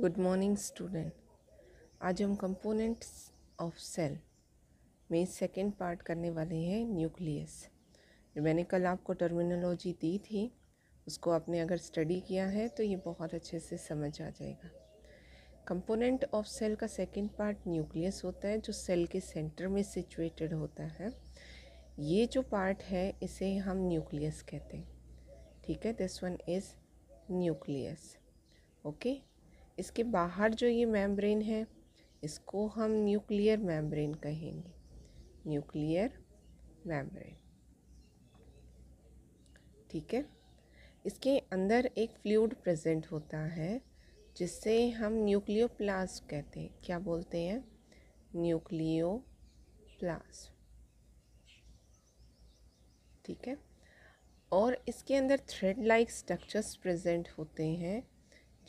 Good morning student आज हम components of cell में सेकेंड पार्ट करने वाले हैं न्यूक्लियस जो मैंने कल आपको टर्मिनोलॉजी दी थी उसको आपने अगर स्टडी किया है तो ये बहुत अच्छे से समझ आ जाएगा कंपोनेंट ऑफ सेल का सेकेंड पार्ट न्यूक्लियस होता है जो सेल के सेंटर में सिचुएटेड होता है ये जो पार्ट है इसे हम न्यूक्लियस कहते हैं ठीक है this one is nucleus okay इसके बाहर जो ये मेम्ब्रेन है इसको हम न्यूक्लियर मेम्ब्रेन कहेंगे न्यूक्लियर मेम्ब्रेन ठीक है इसके अंदर एक फ्लूड प्रेजेंट होता है जिससे हम न्यूक्लियोप्लास्ट कहते हैं क्या बोलते हैं न्यूक्लियोप्लास्ट ठीक है और इसके अंदर थ्रेड लाइक स्ट्रक्चर्स प्रेजेंट होते हैं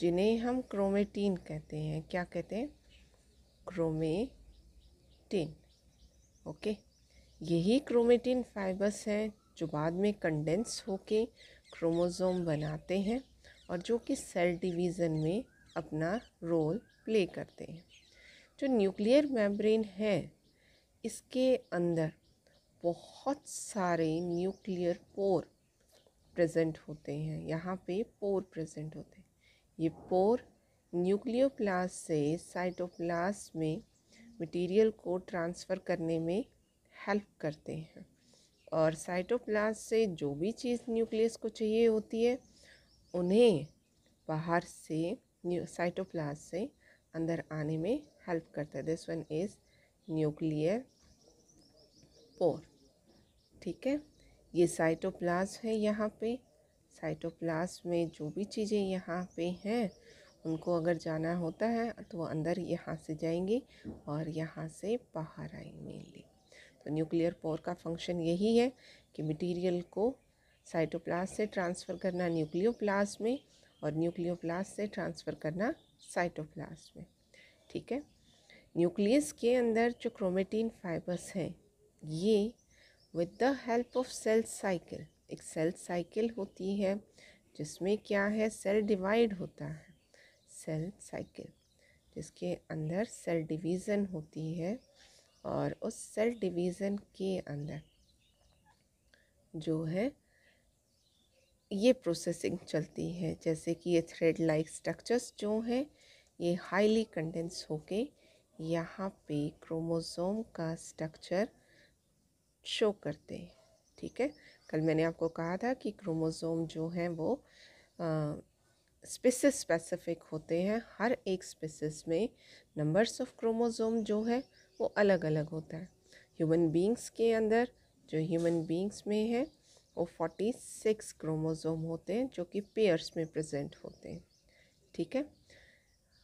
जिन्हें हम क्रोमेटीन कहते हैं क्या कहते हैं क्रोमेटीन ओके यही क्रोमेटीन फाइबर्स हैं जो बाद में कंडेंस होके क्रोमोसोम बनाते हैं और जो कि सेल डिवीज़न में अपना रोल प्ले करते हैं जो न्यूक्लियर मेम्ब्रेन है इसके अंदर बहुत सारे न्यूक्लियर पोर प्रेजेंट होते हैं यहाँ पे पोर प्रेजेंट होते हैं ये पोर न्यूक्लियोप्लास से साइटोप्लास में मटेरियल को ट्रांसफ़र करने में हेल्प करते हैं और साइटोप्लास से जो भी चीज़ न्यूक्लियस को चाहिए होती है उन्हें बाहर से साइटोप्लास से अंदर आने में हेल्प करता है this one is nuclear pore ठीक है ये साइटोप्लाज्म है यहाँ पे साइटोप्लास्ट में जो भी चीज़ें यहाँ पे हैं उनको अगर जाना होता है तो वो अंदर यहाँ से जाएंगे और यहाँ से बाहर आएंगे मेनली तो न्यूक्लियर पोर का फंक्शन यही है कि मटेरियल को साइटोप्लास्ट से ट्रांसफ़र करना न्यूक्लियोप्लास्ट में और न्यूक्लियोप्लास्ट से ट्रांसफ़र करना साइटोप्लास्ट में ठीक है न्यूक्लियस के अंदर जो क्रोमेटीन फाइबर्स हैं ये with the help of cell cycle एक सेल साइकिल होती है जिसमें क्या है सेल डिवाइड होता है सेल साइकिल जिसके अंदर सेल डिवीज़न होती है और उस सेल डिवीज़न के अंदर जो है ये प्रोसेसिंग चलती है जैसे कि ये थ्रेड लाइक स्ट्रक्चर्स जो हैं ये हाईली कंडेंस होके यहाँ पे क्रोमोसोम का स्ट्रक्चर शो करते हैं ठीक है कल मैंने आपको कहा था कि क्रोमोज़ोम जो हैं वो स्पेसिस स्पेसिफिक होते हैं हर एक स्पेसिस में नंबर्स ऑफ क्रोमोज़ोम जो है वो अलग अलग होता है ह्यूमन बींग्स के अंदर जो ह्यूमन बींग्स में है वो फोर्टी सिक्स क्रोमोज़ोम होते हैं जो कि पेयर्स में प्रेजेंट होते हैं ठीक है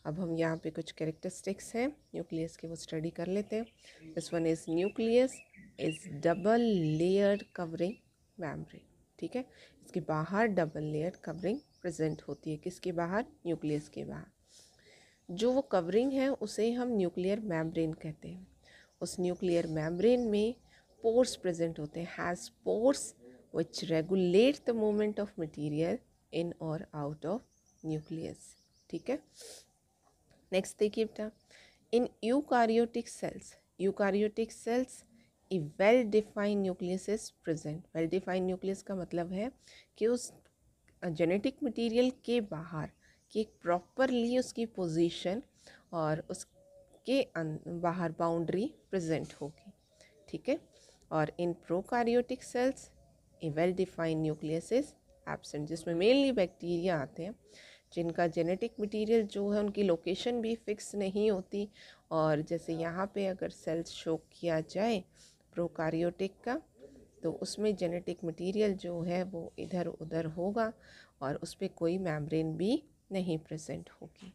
अब हम यहाँ पे कुछ कैरेक्टरिस्टिक्स हैं न्यूक्लियस के वो स्टडी कर लेते हैं this one is nucleus is double layer covering membrane ठीक है इसके बाहर डबल लेयर कवरिंग प्रेजेंट होती है किसके बाहर न्यूक्लियस के बाहर जो वो कवरिंग है उसे हम न्यूक्लियर मैम्ब्रेन कहते हैं उस न्यूक्लियर मैम्ब्रेन में पोर्स प्रेजेंट होते हैं has pores which regulate the moment of material in और आउट ऑफ न्यूक्लियस ठीक है नेक्स्ट देखिए बेटा in eukaryotic cells eukaryotic cells a well defined nucleus is present well defined nucleus का मतलब है कि उस जेनेटिक मटीरियल के बाहर कि प्रॉपरली उसकी पोजिशन और उसके बाहर बाउंड्री प्रजेंट होगी ठीक है और in prokaryotic cells a well defined nucleus is absent जिसमें मेनली बैक्टीरिया आते हैं जिनका जेनेटिक मटीरियल जो है उनकी लोकेशन भी फिक्स नहीं होती और जैसे यहाँ पे अगर सेल्स शो किया जाए प्रोकारियोटिक का तो उसमें जेनेटिक मटेरियल जो है वो इधर उधर होगा और उस पर कोई मैम्ब्रेन भी नहीं प्रेजेंट होगी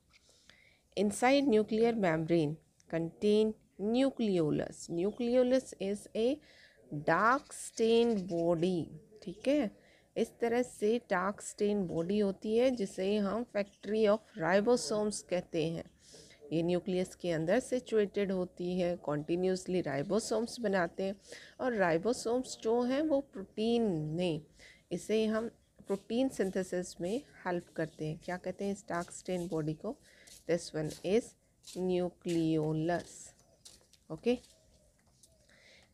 inside nuclear membrane contain nucleolus nucleolus is a dark stain body ठीक है इस तरह से डार्क स्टेन बॉडी होती है जिसे हम फैक्ट्री ऑफ राइबोसोम्स कहते हैं ये न्यूक्लियस के अंदर सिचुएटेड होती है कॉन्टीन्यूसली राइबोसोम्स बनाते हैं और राइबोसोम्स जो हैं वो प्रोटीन में इसे हम प्रोटीन सिंथेसिस में हेल्प करते हैं क्या कहते हैं स्टार्क स्टेन बॉडी को this one is nucleolus okay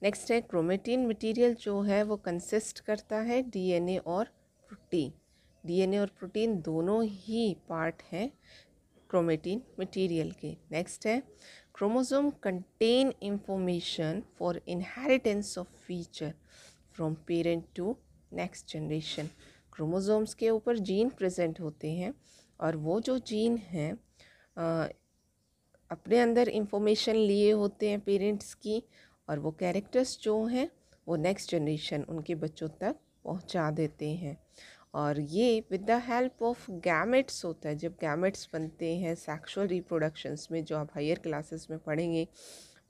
next है क्रोमेटीन मटेरियल जो है वो कंसिस्ट करता है डीएनए और प्रोटीन डीएनए और प्रोटीन दोनों ही पार्ट हैं क्रोमेटीन मटेरियल के नेक्स्ट है chromosome contain information for inheritance of feature from parent to next generation chromosomes के ऊपर जीन प्रेजेंट होते हैं और वो जो जीन हैं अपने अंदर इंफॉर्मेशन लिए होते हैं पेरेंट्स की और वो कैरेक्टर्स जो हैं वो नेक्स्ट जनरेशन उनके बच्चों तक पहुंचा देते हैं और ये with the help of gametes होता है जब गैमेट्स बनते हैं सेक्सुअल रिप्रोडक्शंस में जो आप हायर क्लासेस में पढ़ेंगे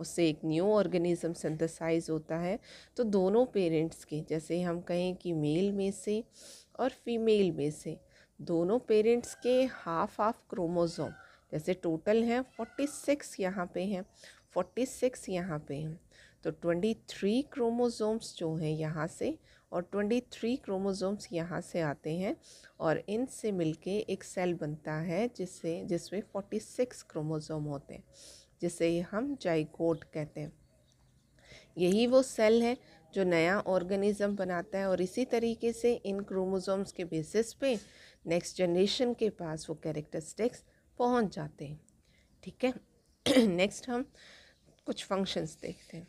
उससे एक न्यू ऑर्गेनिज्म सिंथेसाइज होता है तो दोनों पेरेंट्स के जैसे हम कहें कि मेल में से और फीमेल में से दोनों पेरेंट्स के हाफ हाफ क्रोमोज़ोम जैसे टोटल हैं फोर्टी सिक्स यहाँ पर हैं फोर्टी सिक्स यहाँ पे हैं तो ट्वेंटी थ्री क्रोमोज़ोम्स जो हैं यहाँ से और 23 क्रोमोसोम्स यहाँ से आते हैं और इनसे मिलके एक सेल बनता है जिससे जिसमें 46 क्रोमोसोम होते हैं जिसे हम जाइकोट कहते हैं यही वो सेल है जो नया ऑर्गेनिज्म बनाता है और इसी तरीके से इन क्रोमोसोम्स के बेसिस पे नेक्स्ट जनरेशन के पास वो कैरेक्टरिस्टिक्स पहुँच जाते हैं ठीक है नेक्स्ट हम कुछ फंक्शंस देखते हैं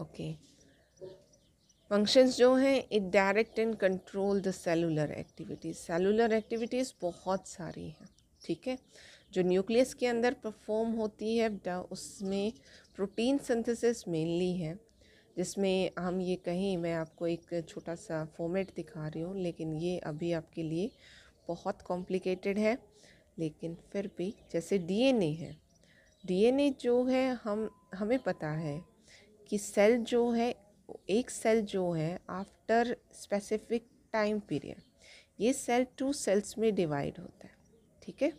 ओके okay. फंक्शंस जो हैं it direct and control the cellular activities cellular activities बहुत सारी हैं ठीक है जो न्यूक्लियस के अंदर परफॉर्म होती है उसमें प्रोटीन सिंथेसिस मेनली है जिसमें हम ये कहें मैं आपको एक छोटा सा फॉर्मेट दिखा रही हूँ लेकिन ये अभी आपके लिए बहुत कॉम्प्लिकेटेड है लेकिन फिर भी जैसे डीएनए है डीएनए जो है हम हमें पता है कि सेल जो है एक सेल जो है आफ्टर स्पेसिफिक टाइम पीरियड ये सेल टू सेल्स में डिवाइड होता है ठीक है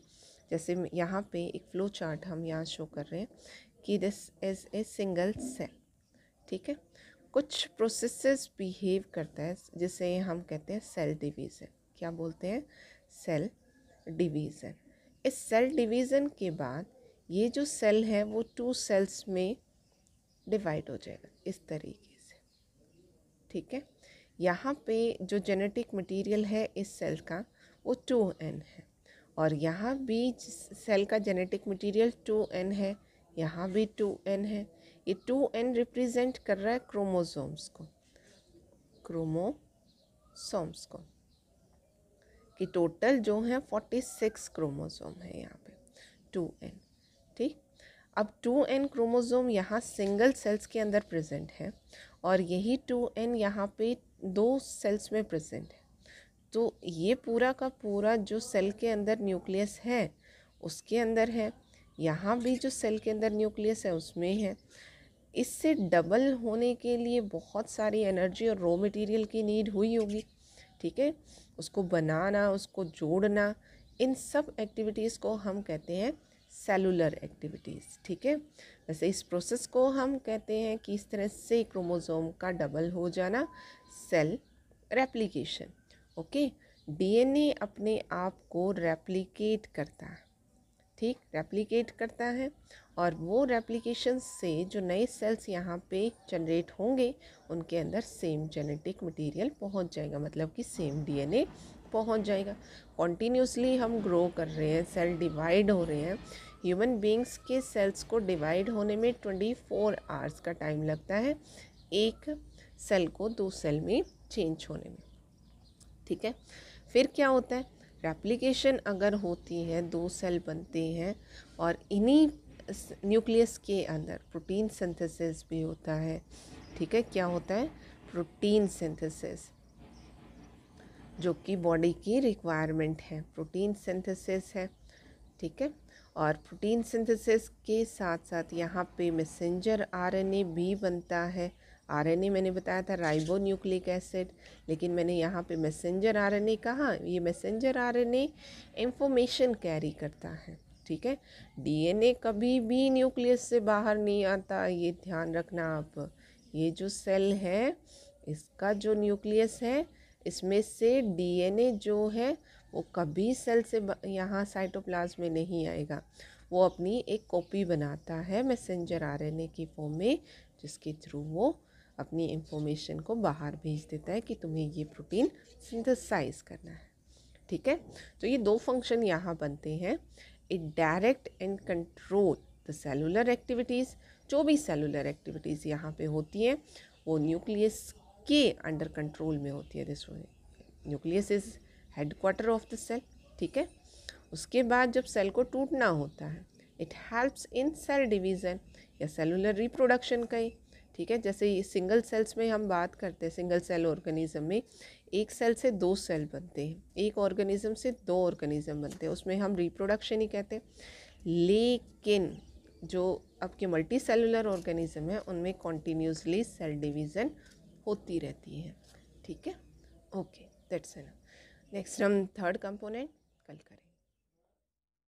जैसे यहाँ पे एक फ्लो चार्ट हम यहाँ शो कर रहे हैं कि this is a single cell ठीक है कुछ प्रोसेसेस बिहेव करता है जिसे हम कहते हैं सेल डिवीज़न क्या बोलते हैं सेल डिवीज़न इस सेल डिवीज़न के बाद ये जो सेल है वो टू सेल्स में डिवाइड हो जाएगा इस तरीके ठीक है यहाँ पे जो जेनेटिक मटेरियल है इस सेल का वो टू एन है और यहाँ भी सेल का जेनेटिक मटेरियल टू एन है यहाँ भी टू एन है ये टू एन रिप्रेजेंट कर रहा है क्रोमोसोम्स को क्रोमोसोम्स को कि टोटल जो है फोर्टी सिक्स क्रोमोसोम है यहाँ पे टू एन ठीक अब टू एन क्रोमोज़ोम यहाँ सिंगल सेल्स के अंदर प्रेजेंट है और यही टू एन यहाँ पे दो सेल्स में प्रेजेंट है तो ये पूरा का पूरा जो सेल के अंदर न्यूक्लियस है उसके अंदर है यहाँ भी जो सेल के अंदर न्यूक्लियस है उसमें है इससे डबल होने के लिए बहुत सारी एनर्जी और रॉ मटेरियल की नीड हुई होगी ठीक है उसको बनाना उसको जोड़ना इन सब एक्टिविटीज़ को हम कहते हैं सेलुलर एक्टिविटीज़ ठीक है वैसे इस प्रोसेस को हम कहते हैं कि इस तरह से क्रोमोज़ोम का डबल हो जाना सेल रेप्लिकेशन ओके डीएनए अपने आप को रेप्लिकेट करता है ठीक रेप्लिकेट करता है और वो रेप्लिकेशन से जो नए सेल्स यहाँ पे जनरेट होंगे उनके अंदर सेम जेनेटिक मटेरियल पहुँच जाएगा मतलब कि सेम डीएनए पहुंच जाएगा कॉन्टीन्यूसली हम ग्रो कर रहे हैं सेल डिवाइड हो रहे हैं ह्यूमन बींग्स के सेल्स को डिवाइड होने में ट्वेंटी फोर आवर्स का टाइम लगता है एक सेल को दो सेल में चेंज होने में ठीक है फिर क्या होता है रेप्लिकेशन अगर होती है दो सेल बनते हैं और इन्हीं न्यूक्लियस के अंदर प्रोटीन सिंथेसिस भी होता है ठीक है क्या होता है प्रोटीन सिंथेसिस जो कि बॉडी की रिक्वायरमेंट है प्रोटीन सिंथेसिस है ठीक है और प्रोटीन सिंथेसिस के साथ साथ यहाँ पे मैसेंजर आरएनए भी बनता है आरएनए मैंने बताया था राइबो न्यूक्लिक एसिड लेकिन मैंने यहाँ पे मैसेंजर आरएनए कहा ये मैसेंजर आरएनए इंफॉर्मेशन कैरी करता है ठीक है डीएनए कभी भी न्यूक्लियस से बाहर नहीं आता ये ध्यान रखना आप ये जो सेल है इसका जो न्यूक्लियस है इसमें से डीएनए जो है वो कभी सेल से यहाँ साइटोप्लाज्म में नहीं आएगा वो अपनी एक कॉपी बनाता है मैसेंजर आरएनए की फॉर्म में जिसके थ्रू वो अपनी इंफॉर्मेशन को बाहर भेज देता है कि तुम्हें ये प्रोटीन सिंथेसाइज करना है ठीक है तो ये दो फंक्शन यहाँ बनते हैं it direct and control the cellular activities जो भी सेलुलर एक्टिविटीज़ यहाँ पे होती हैं वो न्यूक्लियस के अंडर कंट्रोल में होती है this nucleus is headquarter of the cell ठीक है उसके बाद जब सेल को टूटना होता है it helps in cell division या सेलुलर रिप्रोडक्शन का ही ठीक है जैसे सिंगल सेल्स में हम बात करते हैं सिंगल सेल ऑर्गेनिज्म में एक सेल से दो सेल बनते हैं एक ऑर्गेनिज्म से दो ऑर्गेनिज्म बनते हैं उसमें हम रिप्रोडक्शन ही कहते हैं लेकिन जो आपके मल्टी सेलुलर ऑर्गेनिज्म है उनमें कॉन्टीन्यूसली सेल डिवीज़न होती रहती है ठीक है ओके दैट्स एन नेक्स्ट हम थर्ड कंपोनेंट कल करें